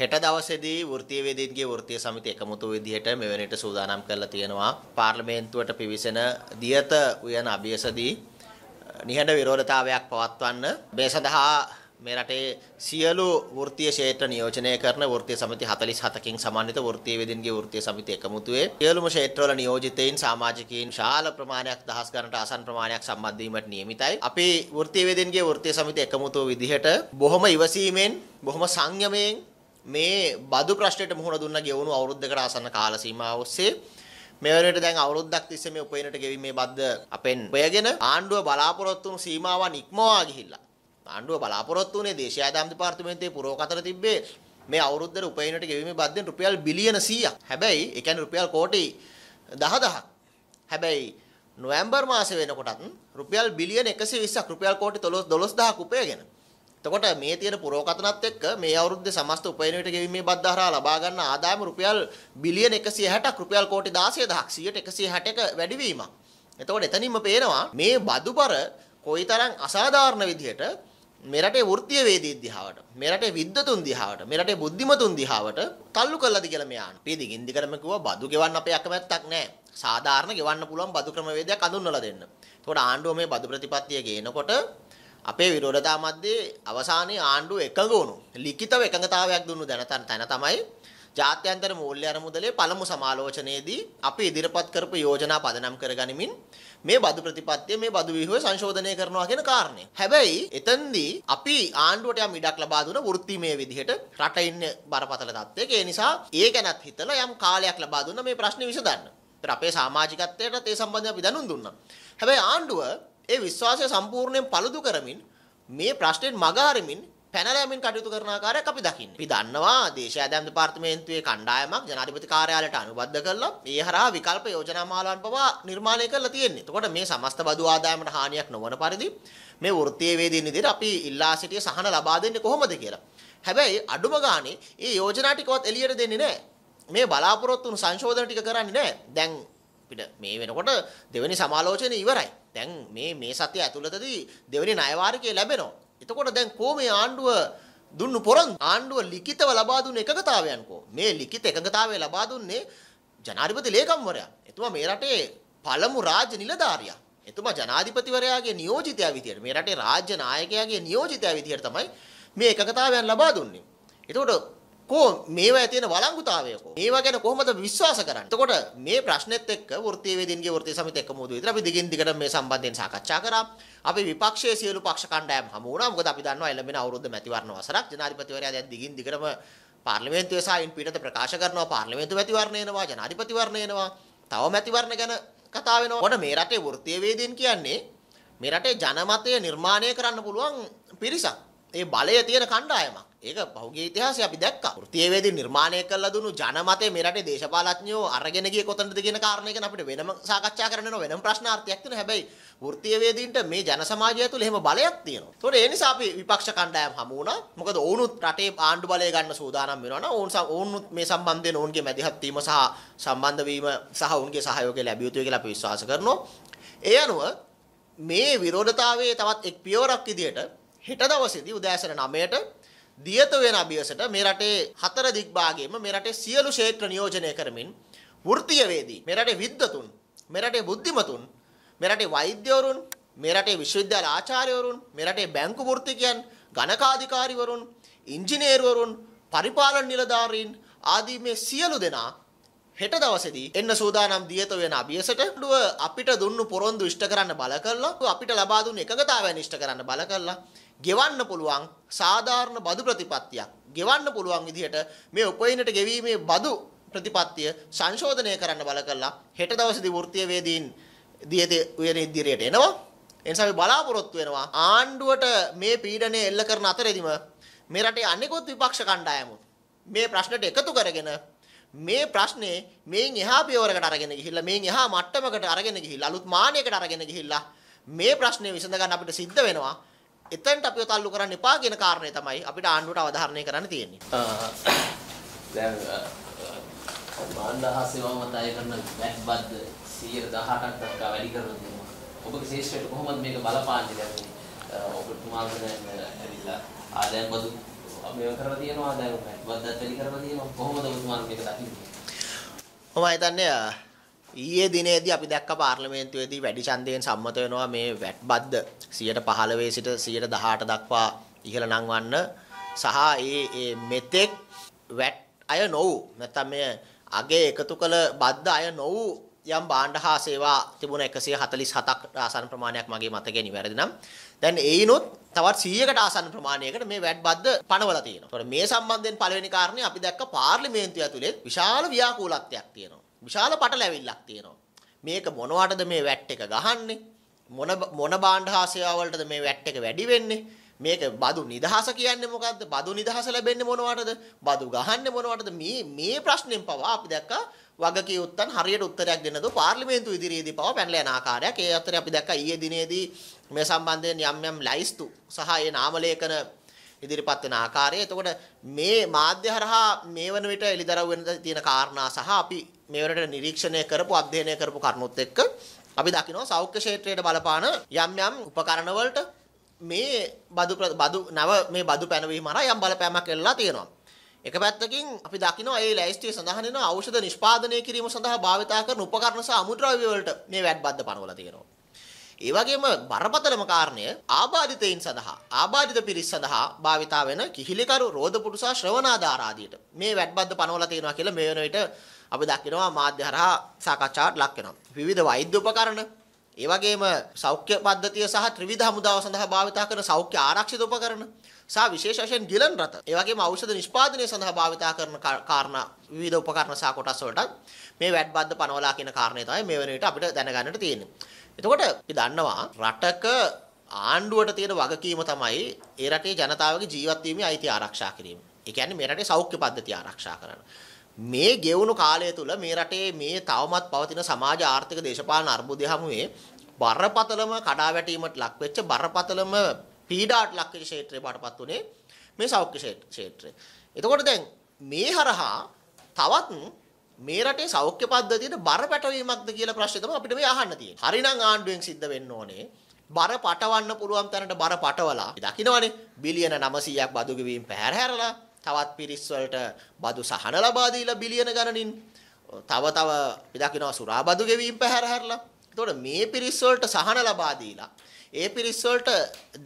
හෙට දවසේදී වෘත්තීය වේදීන්ගේ වෘත්තීය සමිති එකමුතු විදිහට මෙවැනිට සූදානම් කරලා තියෙනවා පාර්ලිමේන්තුවට පිවිසෙන දියත උයන අභියසදී නිහඬ විරෝධතාවයක් පවත්වන්න මේ සඳහා මේ රටේ සියලු වෘත්තීය ක්ෂේත්‍ර නියෝජනය කරන වෘත්තීය සමිති 47කින් සමන්විත වෘත්තීය වේදීන්ගේ වෘත්තීය සමිති එකමුතුවේ සියලුම ක්ෂේත්‍රවල නියෝජිතයින් සමාජිකයින් ශාල ප්‍රමාණයක් දහස් ගණනට ආසන් ප්‍රමාණයක් සම්බන්ධ වීමට නියමිතයි. අපේ වෘත්තීය වේදීන්ගේ වෘත්තීය සමිති එකමුතුව විදිහට බොහොම ඉවසීමෙන් බොහොම සංයමයෙන් මේ බදු ප්‍රශ්නෙට මුහුණ දුන්න ගෙවුණු අවුරුද්දකට ආසන්න කාල සීමාව ඔස්සේ මෙවරට දැන් අවුරුද්දක් තිස්සේ මේ උපයනට ගෙවීම මේ බද්ද අපෙන් ඔයගෙන ආණ්ඩුව බලාපොරොත්තු වුණු සීමාවන් ඉක්මවා ගිහිල්ලා ආණ්ඩුව බලාපොරොත්තු වුණේ දේශීය ආදායම් දෙපාර්තමේන්තුවේ පුරෝකතර තිබ්බේ මේ අවුරුද්දේ උපයනට ගෙවීමේ බද්දෙන් රුපියල් බිලියන 100ක් හැබැයි ඒ කියන්නේ රුපියල් කෝටි 10000ක් හැබැයි නොවැම්බර් මාසේ වෙනකොටත් රුපියල් බිලියන 120ක් රුපියල් කෝටි 12000ක් උපයගෙන එතකොට මේ තියෙන පුරෝකතනත් එක්ක මේ අවුරුද්දේ සමස්ත උපයනයට ගෙවීමේ බද්දහරා ලබා ගන්න ආදායම රුපියල් බිලියන 160ක් රුපියල් කෝටි 16000ක් 161ක වැඩිවීමක්. එතකොට එතනින්ම පේනවා මේ බදුබර කොයිතරම් අසාධාරණ විදිහට මෙරටේ වෘත්තීය වේදී දිහාවට මෙරටේ විද්වතුන් දිහාවට මෙරටේ බුද්ධිමතුන් දිහාවට තල්ලු කළාද කියලා මෙයාන. අපි දිගින් දිගටම කිව්වා බදු ගෙවන්න අපේ අකමැත්තක් නැහැ. සාධාරණ ගෙවන්න පුළුවන් බදු ක්‍රමවේදයක් අඳුන්වලා දෙන්න. එතකොට ආණ්ඩුව මේ බදු ප්‍රතිපත්තිය ගේනකොට අපේ විරෝධතා මැද්දේ අවසානයේ ආණ්ඩුව එකඟ වුණු ලිඛිතව එකඟතාවයක් දුන්නු දැනතන තැන තමයි ජාත්‍යන්තර මූල්‍ය අරමුදලේ පළමු සමාලෝචනයේදී අපි ඉදිරිපත් කරපු යෝජනා පදනම් කරගනිමින් මේ බදු ප්‍රතිපත්තිය මේ බදු විහිව සංශෝධනය කරනවා කියන කාරණේ. හැබැයි එතෙන්දී අපි ආණ්ඩුවට යම් ඉඩක් ලබා දුන වෘත්තිමය විදිහට රට ඉන්න බරපතල තත්ත්වයක ඒ නිසා ඒ ගැනත් හිතලා යම් කාලයක් ලබා දුන්න මේ ප්‍රශ්නේ විසඳන්න. අපේ සමාජිකත්වයටත් ඒ සම්බන්ධයෙන් අපි දැනුම් දුන්නා. හැබැයි ආණ්ඩුව ඒ විශ්වාසය සම්පූර්ණයෙන් paludu කරමින් මේ ප්‍රශ්නෙන් මග හරිමින් පැනරෑමෙන් කටයුතු කරන ආකාරයක් අපි දකින්නේ. අපි දන්නවා දේශාධ්‍යාපන දෙපාර්තමේන්තුවේ කණ්ඩායමක් ජනාධිපති කාර්යාලයට අනුබද්ධ කරලා ඒ හරහා විකල්ප යෝජනා මාලාවන් පවා නිර්මාණය කරලා තියෙන්නේ. එතකොට මේ සමස්ත බදු ආදායමට හානියක් නොවන පරිදි මේ වෘත්තීය වේදීන් විදිහට අපි ඉල්ලා සිටිය සහන ලබා දෙන්නේ කොහොමද කියලා. හැබැයි අඩුම ගානේ මේ යෝජනා ටිකවත් එළියට දෙන්නේ නැහැ. මේ බලාපොරොත්තු වුණු සංශෝධන ටික කරන්නේ නැහැ. දැන් අපිට මේ වෙනකොට දෙවෙනි සමාලෝචනය ඉවරයි. දැන් මේ මේ සතිය ඇතුළතදී දෙවෙනි ණය ලැබෙනවා. එතකොට දැන් කොහොමද ආණ්ඩුව දුන්නු පොරොන් ආණ්ඩුව ලිඛිතව ලබා දුන්න එකඟතාවයන්කෝ. මේ ලිඛිත එකඟතාවය ලබා දුන්නේ ජනාධිපති ලේකම්වරයා. එතුමා මේ රටේ පළමු රාජ්‍ය නිලධාරියා. එතුමා ජනාධිපතිවරයාගේ නියෝජිතයා විදියට මේ රටේ රාජ්‍ය නායකයාගේ නියෝජිතයා විදියට තමයි මේ එකඟතාවයන් ලබා දුන්නේ. එතකොට කෝ මේවා තියෙන වළංගුතාවය කෝ මේවා ගැන කොහොමද විශ්වාස කරන්නේ එතකොට මේ ප්‍රශ්නෙත් එක්ක වෘත්තීය වේදීන්ගේ වෘත්තීය සමිතිය එක්ක මොදු විතර අපි දිගින් දිගට මේ සම්බන්ධයෙන් සාකච්ඡා කරා අපි විපක්ෂයේ සියලු පක්ෂ කණ්ඩායම් හමු වුණා මොකද අපි දන්නවා එළඹෙන අවුරුද්ද මැතිවරණ වසරක් ජනාධිපතිවරයා දැන් දිගින් දිගටම පාර්ලිමේන්තුවේ සායින් පිටත ප්‍රකාශ කරනවා පාර්ලිමේන්තු මැතිවරණ එනවා ජනාධිපතිවරණ එනවා තව මැතිවරණ ගැන කතා වෙනවා මොන මේ රටේ වෘත්තීය වේදීන් කියන්නේ මේ රටේ ජනමතය නිර්මාණය කරන්න පුළුවන් පිරිසක් ඒ බලය තියෙන කණ්ඩායමක් ඒක පහුගිය ඉතිහාසයේ අපි දැක්කා. වෘත්තීයවේදී නිර්මාණය කළා දුණු ජනමතය මේ රටේ දේශපාලඥයෝ අරගෙන ගියේ කොතනද කියන කාරණේ ගැන අපිට වෙනම සාකච්ඡා කරන්න වෙනම ප්‍රශ්නාර්ථයක් තියෙනවා. හැබැයි වෘත්තීයවේදීන්ට මේ ජන සමාජය තුළ එහෙම බලයක් තියෙනවා. ඒතකොට ඒ නිසා අපි විපක්ෂ කණ්ඩායම් හමු වුණා. මොකද ඔවුනුත් රටේ ආණ්ඩු බලය ගන්න සූදානම් වෙනවා නම් ඔවුන් ඔවුනුත් මේ සම්බන්ධයෙන් ඔවුන්ගේ මැදිහත් වීම සහ සම්බන්ධ වීම සහ ඔවුන්ගේ සහයෝගය ලැබිය යුතුයි කියලා අපි විශ්වාස කරනවා. ඒ අනුව මේ විරෝධතාවයේ තවත් එක් පියවරක් විදියට හෙට දවසේදී උදෑසන 9ට දියත වෙන අභියසට මේ රටේ හතර දිග්භාගයේම මේ රටේ සියලු ක්ෂේත්‍ර නියෝජනය කරමින් වෘත්තීයවේදී මේ රටේ විද්වතුන් මේ රටේ බුද්ධිමතුන් මේ රටේ වෛද්‍යවරුන් මේ රටේ විශ්වවිද්‍යාල ආචාර්යවරුන් මේ රටේ බැංකු වෘත්තිකයන් ගණකාධිකාරිවරුන් ඉංජිනේරුවරුන් පරිපාලන නිලධාරීන් ආදී මේ සියලු දෙනා හෙට දවසේදී එන්න සූදානම් දියත වෙන අභියසට ඩුව අපිට දුන්නු පොරොන්දු ඉෂ්ට කරන්න බල කළා. අපිට ලබා දුන්න එකගතාවයන් ඉෂ්ට කරන්න බල කළා. ගෙවන්න පුළුවන් සාධාරණ බදු ප්‍රතිපත්තියක්. ගෙවන්න පුළුවන් විදිහට මේ උපයනට ගෙවීමේ බදු ප්‍රතිපත්තිය සංශෝධනය කරන්න බල කළා. හෙට දවසේදී වෘත්තීය වේදීන් දියත උයන ඉදිරියට එනවා. එනිසා අපි බලාපොරොත්තු වෙනවා ආණ්ඩුවට මේ පීඩනය එල්ල කරන අතරෙදිම මේ රටේ අනිකුත් විපක්ෂ කණ්ඩායමුත් මේ ප්‍රශ්නට එකතු කරගෙන මේ ප්‍රශ්නේ මේන් එහා පියවරකට අරගෙන ගිහිල්ලා මේන් එහා මට්ටමකට අරගෙන ගිහිල්ලා අලුත් මානයකට අරගෙන ගිහිල්ලා මේ ප්‍රශ්නේ විසඳ ගන්න අපිට සිද්ධ වෙනවා එතෙන්ට අපිව තල්ලු කරන්න එපා කියන කාරණය තමයි අපිට ආණ්ඩුවට අවධාරණය කරන්න තියෙන්නේ. දැන් මාණ්ඩහා සේවාව මතය කරන වැට්බද්ද 118ක් දක්වා වැඩි කරන තියෙනවා. ඔබගේ ශේෂ්ඨයට කොහොමද මේක බලපාන්නේ දැන් ඔබතුමාලා දැන් ඇවිල්ලා ආදායම් බදු මේව කරලා තියෙනවා දැන් වද්දත් වැඩි කරලා තියෙනවා කොහොමද ඔබතුමාලා මේක දකින්නේ මම හිතන්නේ ඊයේ දිනේදී අපි දැක්ක පාර්ලිමේන්තුවේදී වැඩි ඡන්දයෙන් සම්මත වෙනවා මේ වැට් බද්ද 115 සිට 118 දක්වා ඉහළ නංවන්න සහ ඒ මෙතෙක් වැට් අය නොවූ නැත්නම් මේ අගේ එකතු කළ බද්ද අය නොවූ යම් භාණ්ඩ හා සේවා තිබුණ 147ක් ආසන්න ප්‍රමාණයක් මගේ මතකේ නිවැරදි නම් දැන් ඒිනුත් තවත් 100කට ආසන්න ප්‍රමාණයකට මේ වැඩ බද්ද පනවලා තියෙනවා. ඒතොර මේ සම්බන්ධයෙන් පළවෙනි කාරණේ අපි දැක්ක පාර්ලිමේන්තුව ඇතුලේ විශාල ව්‍යාකූලත්වයක් තියෙනවා. විශාල පටලැවිල්ලක් තියෙනවා. මේක මොනවටද මේ වැට් එක ගහන්නේ? මොන මොන භාණ්ඩ හා සේවා වලටද මේ වැට් එක වැඩි වෙන්නේ? මේක බදු නිදහස කියන්නේ මොකද්ද? බදු නිදහස ලැබෙන්නේ මොනවටද? බදු ගහන්නේ මොනවටද? මේ මේ ප්‍රශ්නෙන් පවා අපි දැක්කා වගකියුත්තන් හරියට උත්තරයක් දෙන්න දෝ පාර්ලිමේන්තු ඉදිරියේදී පවා පැනලා යන ආකාරයක්. ඒ අතරේ අපි දැක්කා ඊයේ දිනේදී මේ සම්බන්ධයෙන් යම් යම් ලයිස්තු සහ ඒ නාමලේඛන ඉදිරිපත් වෙන ආකාරය. එතකොට මේ මාධ්‍ය හරහා මේ වන විට එලිදරව් වෙන තියෙන කාරණා සහ අපි මේ වලට නිරීක්ෂණය කරපු අධ්‍යයනය කරපු කරුණුත් එක්ක අපි දකිනවා සෞඛ්‍ය ක්ෂේත්‍රයේ බලපාන යම් යම් උපකරණ වලට මේ බදු බදු නව මේ බදු පැනවීම හරහා යම් බලපෑමක් එල්ලලා තියෙනවා. එක පැත්තකින් අපි දකිනවා ඒ ලැයිස්තුවේ සඳහන් වෙන ඖෂධ නිෂ්පාදනය කිරීම සඳහා භාවිතා කරන උපකරණ සහ අමුද්‍රව්‍ය වලට මේ වැට් බද්ද පනවලා තියෙනවා. ඒ වගේම බරපතලම කාරණය ආබාධිතයින් සඳහා ආබාධිත පිරිස් සඳහා භාවිතා වෙන කිහිලිකරු රෝදපුඩු සහ ශ්‍රවණාධාර ආදියට මේ වැට් බද්ද පනවලා තියෙනවා කියලා මේ වෙන විට අපි දකිනවා මාධ්‍ය හරහා සාකච්ඡාවට ලක් වෙනවා. විවිධ වෛද්‍ය උපකරණ ඒ වගේම සෞඛ්‍ය පද්ධතිය සහ ත්‍රිවිධ හමුදාව සඳහා භාවිත කරන සෞඛ්‍ය ආරක්ෂිත උපකරණ සහ විශේෂ වශයෙන් ගිලන් රථ ඒ වගේම ඖෂධ නිෂ්පාදනය සඳහා භාවිත කරන කාරණා විවිධ උපකරණ සහ කොටස් වලට මේ වැඩබද්ද පනවලා කියන කාරණේ තමයි මේ වෙන විට අපිට දැනගන්නට තියෙන්නේ. එතකොට අපි දන්නවා රටක ආණ්ඩුවට තියෙන වගකීම තමයි ඒ රටේ ජනතාවගේ ජීවත් වීමේ අයිතිය ආරක්ෂා කිරීම. ඒ කියන්නේ මේ රටේ සෞඛ්‍ය පද්ධතිය ආරක්ෂා කරනවා. මේ ගෙවුණු කාලය තුල මේ රටේ මේ තවමත් පවතින සමාජ ආර්ථික දේශපාලන අර්බුදය හමුවේ බරපතලම කඩාවැටීමට ලක්වෙච්ච බරපතලම පීඩාට ලක්වෙච්ච ක්ෂේත්‍රය බාටපත් උනේ මේ සෞඛ්‍ය ක්ෂේත්‍රය. එතකොට දැන් මේ හරහා තවත් මේ රටේ සෞඛ්‍ය පද්ධතියට බර පැටවීමක්ද කියලා ප්‍රශ්නේ තමයි අපිට මේ අහන්න තියෙන්නේ. හරිනම් ආණ්ඩුවෙන් සිද්ධ වෙන්න ඕනේ බර පටවන්න පුළුවන් තැනට බර පටවලා. දකින්නවනේ බිලියන 900ක් බදු ගෙවීම පැහැර හැරලා තවත් පිරිස් බදු සහන ලබා දීලා බිලියන ගණනින් තව තව පිටකිනවා සුරා බදු ගෙවීම් පැහැර හැරලා එතකොට මේ පිරිස් වලට සහන ලබා දීලා ඒ පිරිස් වලට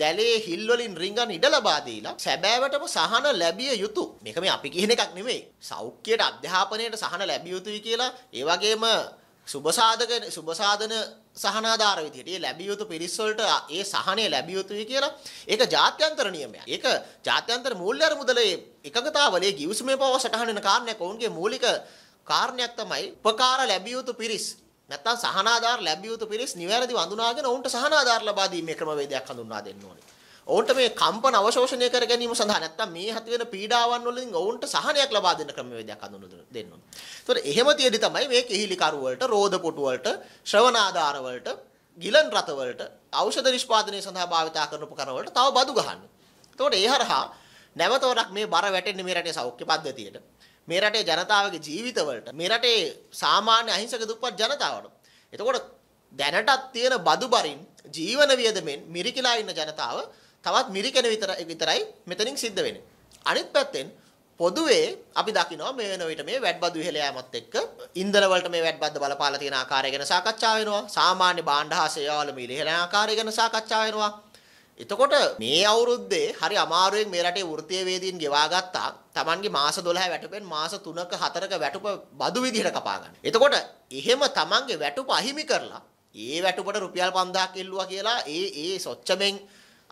දැලේ හිල් වලින් රිංගන් ඉඩ ලබා දීලා සැබෑවටම සහන ලැබිය යුතු මේක මේ අපි කියන එකක් නෙමෙයි සෞඛ්‍යයට අධ්‍යාපනයට සහන ලැබිය යුතුයි කියලා ඒ වගේම සුබසාධක සුබසාධන සහනාධාර විදිහට ඒ ලැබිය යුතු පිරිස් වලට ඒ සහනය ලැබිය යුතුයි කියලා ඒක ජාත්‍යන්තර නියමයක්. ඒක ජාත්‍යන්තර මූල්‍ය අරමුදලේ එකඟතාවලේ ගිවිසුමේ පව සටහන් වෙන කාරණයක් ඔවුන්ගේ මූලික කාරණයක් තමයි උපකාර ලැබිය යුතු පිරිස් නැත්තම් සහනාධාර ලැබිය යුතු පිරිස් නිවැරදිව අඳුනාගෙන ඔවුන්ට සහනාධාර ලබා දීමේ ක්‍රමවේදයක් හඳුන්වා දෙන්න ඕනේ. ඔවුන්ට මේ කම්පන අවශෝෂණය කර ගැනීම සඳහා නැත්තම් මේ ඇති වෙන පීඩාවන් වලින් ඔවුන්ට සහනයක් ලබා දෙන්න ක්‍රමවේදයක් හඳුන්වනු දෙන්න ඕනේ. ඒතකොට එහෙම තියෙදි තමයි මේ කිහිලි කරු වලට, රෝද පොටු වලට, ශ්‍රවණාධාර වලට, ගිලන් රත වලට, ඖෂධ නිෂ්පාදනය සඳහා භාවිතා කරන උපකරණ වලට තව බදු ගහන්නේ. ඒතකොට ඒ හරහා නැවතවරක් මේ බර වැටෙන්නේ මේ රටේ සෞඛ්‍ය පද්ධතියට. මේ රටේ ජනතාවගේ ජීවිතවලට, මේ රටේ සාමාන්‍ය අහිංසක දුප්පත් ජනතාවට. එතකොට දැනටත් තියෙන බදු බරින් ජීවන වියදමෙන් මිරිකිලා ඉන්න ජනතාව තවත් මිරිකෙන විතරයි විතරයි මෙතනින් සිද්ධ වෙන්නේ. අනිත් පැත්තෙන් පොදුවේ අපි දකිනවා මේ වෙන විට මේ වැඩබදු ඉහළ යාමත් එක්ක ඉන්ධන වලට මේ වැඩබද්ද බලපාලා තියෙන ආකාරය ගැන සාකච්ඡා වෙනවා. සාමාන්‍ය භාණ්ඩ හා සේවාවල මේ ඉහළ ආකාරය ගැන සාකච්ඡා වෙනවා. එතකොට මේ අවුරුද්දේ හරි අමාරුවෙන් මේ රටේ වෘත්තීය වේදීන් ගෙවා ගත්තා. Tamange මාස 12 වැටුපෙන් මාස 3ක 4ක වැටුප බදු විදිහට කපා ගන්න. එතකොට එහෙම Tamange වැටුප අහිමි කරලා ඒ වැටුපට රුපියල් 5000ක් ඉල්ලුවා කියලා ඒ ඒ සොච්චමෙන්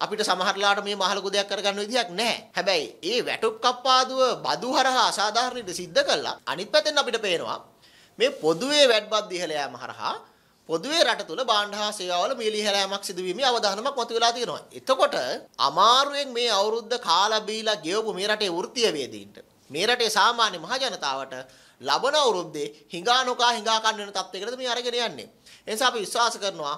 අපිට සමහරලාට මේ මහලු දෙයක් කරගන්න විදියක් නැහැ. හැබැයි ඒ වැටුප් කප්පාදුව බදු හරහා අසාධාරණීට සිද්ධ කළා. අනිත් පැත්තෙන් අපිට පේනවා මේ පොදුවේ වැඩපත් දිහල යාම හරහා පොදුවේ රට තුල බාණ්ඩ හා සේවාවල මිලිහල යෑමක් සිදුවීමේ අවධානමක් මතුවලා තියෙනවා. එතකොට අමාරුවෙන් මේ අවුරුද්ද කාලා බීලා ගෙවපු මේ රටේ වෘත්තීයවේදීන්ට මේ රටේ සාමාන්‍ය මහ ජනතාවට ලබන අවුරුද්දේ හිඟා නොකා හිඟා කන්න වෙන තත්යකටද මේ අරගෙන යන්නේ. ඒ නිසා අපි විශ්වාස කරනවා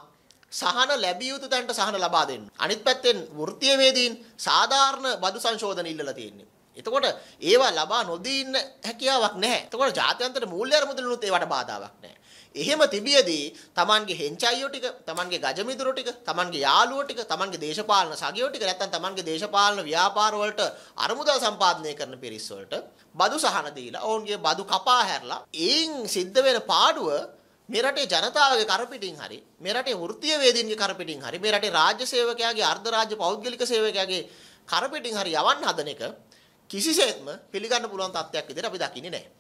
සහන ලැබිය යුතු තැනට සහන ලබා දෙන්න. අනිත් පැත්තෙන් වෘත්තීයවේදීන් සාධාරණ බදු සංශෝධන ඉල්ලලා තියෙන්නේ. එතකොට ඒවා ලබා නොදී ඉන්න හැකියාවක් නැහැ. එතකොට ජාත්‍යන්තර මූල්‍ය අරමුදලුනුත් ඒවට බාධාවක් නැහැ. එහෙම තිබියදී තමන්ගේ හෙන්චයියෝ ටික, තමන්ගේ ගජමිදුරෝ ටික, තමන්ගේ යාළුවෝ ටික, තමන්ගේ දේශපාලන සගයෝ ටික නැත්තම් තමන්ගේ දේශපාලන ව්‍යාපාර වලට අරමුදල් සම්පාදනය කරන පිරිස් වලට බදු සහන දීලා, ඔවුන්ගේ බදු කපා හැරලා, ඒන් සිද්ධ වෙන පාඩුව මේ රටේ ජනතාවගේ කරපිටින් හරි මේ රටේ වෘත්තීය වේදීන්ගේ කරපිටින් හරි මේ රටේ රාජ්‍ය සේවකයාගේ අර්ධ රාජ්‍ය පෞද්ගලික සේවකයාගේ කරපිටින් හරි යවන්න හදන එක කිසිසේත්ම පිළිගන්න පුළුවන් තත්ත්වයක් විදිහට අපි දකින්නේ නැහැ.